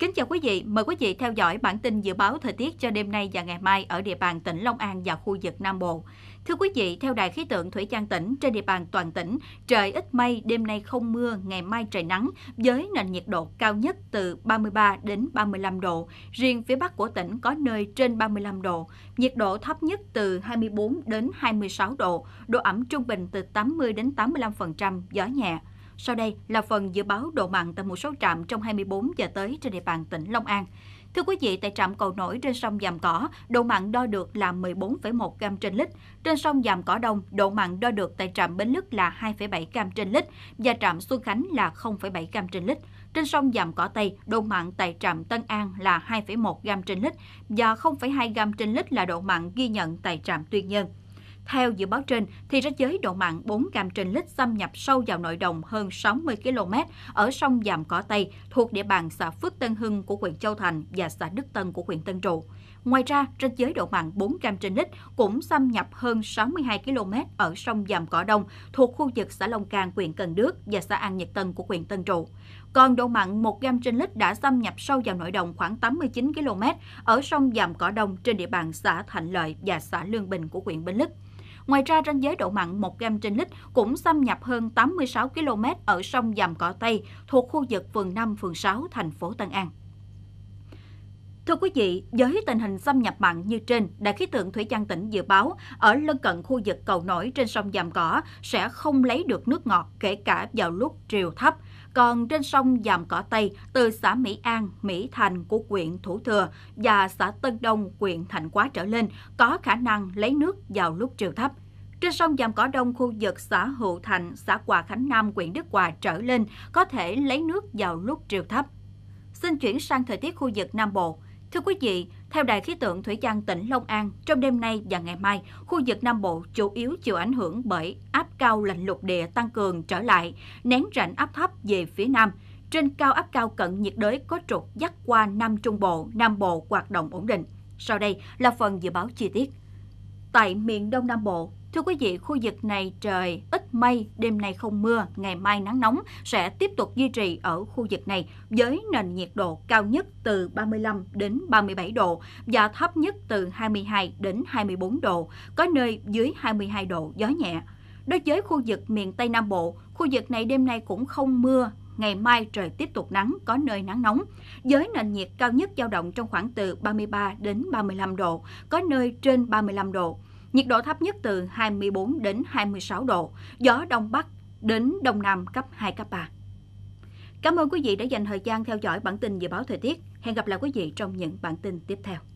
Kính chào quý vị, mời quý vị theo dõi bản tin dự báo thời tiết cho đêm nay và ngày mai ở địa bàn tỉnh Long An và khu vực Nam Bộ. Thưa quý vị, theo Đài khí tượng Thủy Giang tỉnh, trên địa bàn toàn tỉnh, trời ít mây, đêm nay không mưa, ngày mai trời nắng, với nền nhiệt độ cao nhất từ 33 đến 35 độ. Riêng phía Bắc của tỉnh có nơi trên 35 độ, nhiệt độ thấp nhất từ 24 đến 26 độ, độ ẩm trung bình từ 80 đến 85%, gió nhẹ. Sau đây là phần dự báo độ mặn tại một số trạm trong 24 giờ tới trên địa bàn tỉnh Long An. Thưa quý vị, tại trạm cầu nổi trên sông Dàm Cỏ, độ mặn đo được là 14,1 gam trên lít. Trên sông Dàm Cỏ Đông, độ mặn đo được tại trạm Bến Lức là 2,7 gam trên lít và trạm Xuân Khánh là 0,7 gam trên lít. Trên sông Dàm Cỏ Tây, độ mặn tại trạm Tân An là 2,1 gam trên lít và 0,2 gam trên lít là độ mặn ghi nhận tại trạm Tuyên Nhân. Theo dự báo trên, thì ranh giới độ mặn 4 gram trên lít xâm nhập sâu vào nội đồng hơn 60 km ở sông Dàm Cỏ Tây thuộc địa bàn xã Phước Tân Hưng của huyện Châu Thành và xã Đức Tân của huyện Tân Trụ. Ngoài ra, ranh giới độ mặn 4 gram trên lít cũng xâm nhập hơn 62 km ở sông Dàm Cỏ Đông thuộc khu vực xã Long Càng huyện Cần Đức và xã An Nhật Tân của huyện Tân Trụ. Còn độ mặn 1 gram trên lít đã xâm nhập sâu vào nội đồng khoảng 89 km ở sông Dàm Cỏ Đông trên địa bàn xã Thạnh Lợi và xã Lương Bình của huyện Bình Lức. Ngoài ra, ranh giới độ mặn 1 gam trên lít cũng xâm nhập hơn 86 km ở sông Dầm Cỏ Tây thuộc khu vực phường 5, phường 6, thành phố Tân An. Thưa quý vị, với tình hình xâm nhập mặn như trên, đại khí tượng Thủy văn tỉnh dự báo ở lân cận khu vực cầu nổi trên sông dàm Cỏ sẽ không lấy được nước ngọt kể cả vào lúc triều thấp. Còn trên sông dàm Cỏ Tây, từ xã Mỹ An, Mỹ Thành của huyện Thủ Thừa và xã Tân Đông, huyện Thành Quá trở lên có khả năng lấy nước vào lúc triều thấp. Trên sông dàm Cỏ Đông, khu vực xã Hữu Thành, xã Hòa Khánh Nam, huyện Đức Hòa trở lên có thể lấy nước vào lúc triều thấp. Xin chuyển sang thời tiết khu vực Nam Bộ. Thưa quý vị, theo Đài khí tượng Thủy văn tỉnh Long An, trong đêm nay và ngày mai, khu vực Nam Bộ chủ yếu chịu ảnh hưởng bởi áp cao lạnh lục địa tăng cường trở lại, nén rãnh áp thấp về phía Nam. Trên cao áp cao cận nhiệt đới có trục dắt qua Nam Trung Bộ, Nam Bộ hoạt động ổn định. Sau đây là phần dự báo chi tiết. Tại miền Đông Nam Bộ, thưa quý vị, khu vực này trời ít mây, đêm nay không mưa, ngày mai nắng nóng sẽ tiếp tục duy trì ở khu vực này với nền nhiệt độ cao nhất từ 35 đến 37 độ và thấp nhất từ 22 đến 24 độ, có nơi dưới 22 độ gió nhẹ. Đối với khu vực miền Tây Nam Bộ, khu vực này đêm nay cũng không mưa, ngày mai trời tiếp tục nắng, có nơi nắng nóng. Với nền nhiệt cao nhất dao động trong khoảng từ 33 đến 35 độ, có nơi trên 35 độ nhiệt độ thấp nhất từ 24 đến 26 độ, gió đông bắc đến đông nam cấp 2 cấp 3. Cảm ơn quý vị đã dành thời gian theo dõi bản tin dự báo thời tiết. Hẹn gặp lại quý vị trong những bản tin tiếp theo.